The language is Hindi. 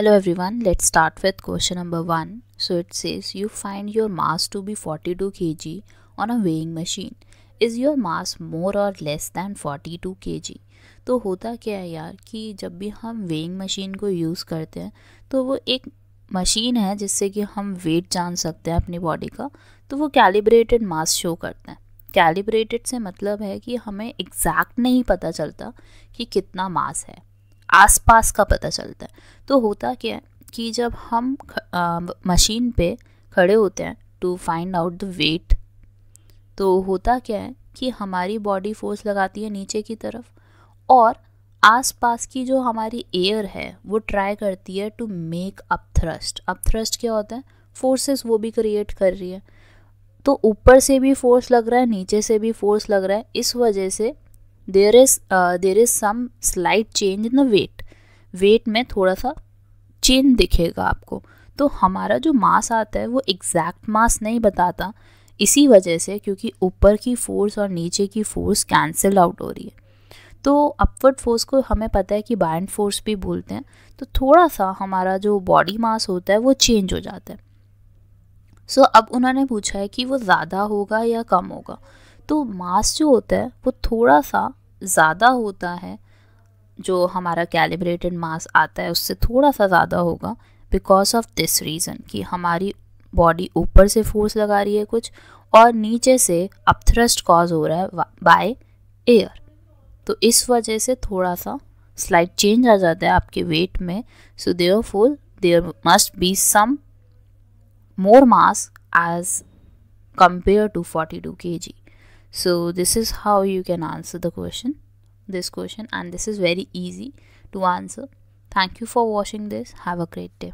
Hello everyone, let's start with question number 1. So it says you find your mass to be 42 kg on a weighing machine. Is your mass more or less than 42 kg? तो होता क्या है यार कि जब भी हम वेइंग मशीन को यूज़ करते हैं तो वो एक मशीन है जिससे कि हम वेट जान सकते हैं अपनी बॉडी का तो वो कैलिब्रेटेड मास शो करते हैं कैलिब्रेटेड से मतलब है कि हमें एग्जैक्ट नहीं पता चलता कि कितना मास है आसपास का पता चलता है तो होता क्या है कि जब हम मशीन पे खड़े होते हैं to find out the weight तो होता क्या है कि हमारी बॉडी फोर्स लगाती है नीचे की तरफ और आसपास की जो हमारी एयर है वो ट्राई करती है to make up thrust up thrust क्या होता है फोर्सेस वो भी क्रिएट कर रही है तो ऊपर से भी फोर्स लग रहा है नीचे से भी फोर्स लग रहा है इस वजह से there is there is some slight change in the weight weight में थोड़ा सा चेंज दिखेगा आपको तो हमारा जो मास आता है वो एग्जैक्ट मास नहीं बताता इसी वजह से क्योंकि ऊपर की फोर्स और नीचे की फोर्स कैंसिल आउट हो रही है तो अपवर्ड फोर्स को हमें पता है कि बाइंड फोर्स भी बोलते हैं तो थोड़ा सा हमारा जो बॉडी मास होता है वो चेंज हो जाता है सो so, अब उन्होंने पूछा है कि वो ज़्यादा होगा या कम होगा तो मास जो होता है वो थोड़ा सा ज़्यादा होता है जो हमारा कैलिब्रेटेड मास आता है उससे थोड़ा सा ज़्यादा होगा बिकॉज ऑफ दिस रीज़न कि हमारी बॉडी ऊपर से फोर्स लगा रही है कुछ और नीचे से अपथ्रस्ट कॉज हो रहा है बाय एयर तो इस वजह से थोड़ा सा स्लाइड चेंज आ जाता है आपके वेट में so therefore there must be some more mass as compare to forty two K G so this is how you can answer the question this question and this is very easy to answer thank you for watching this have a great day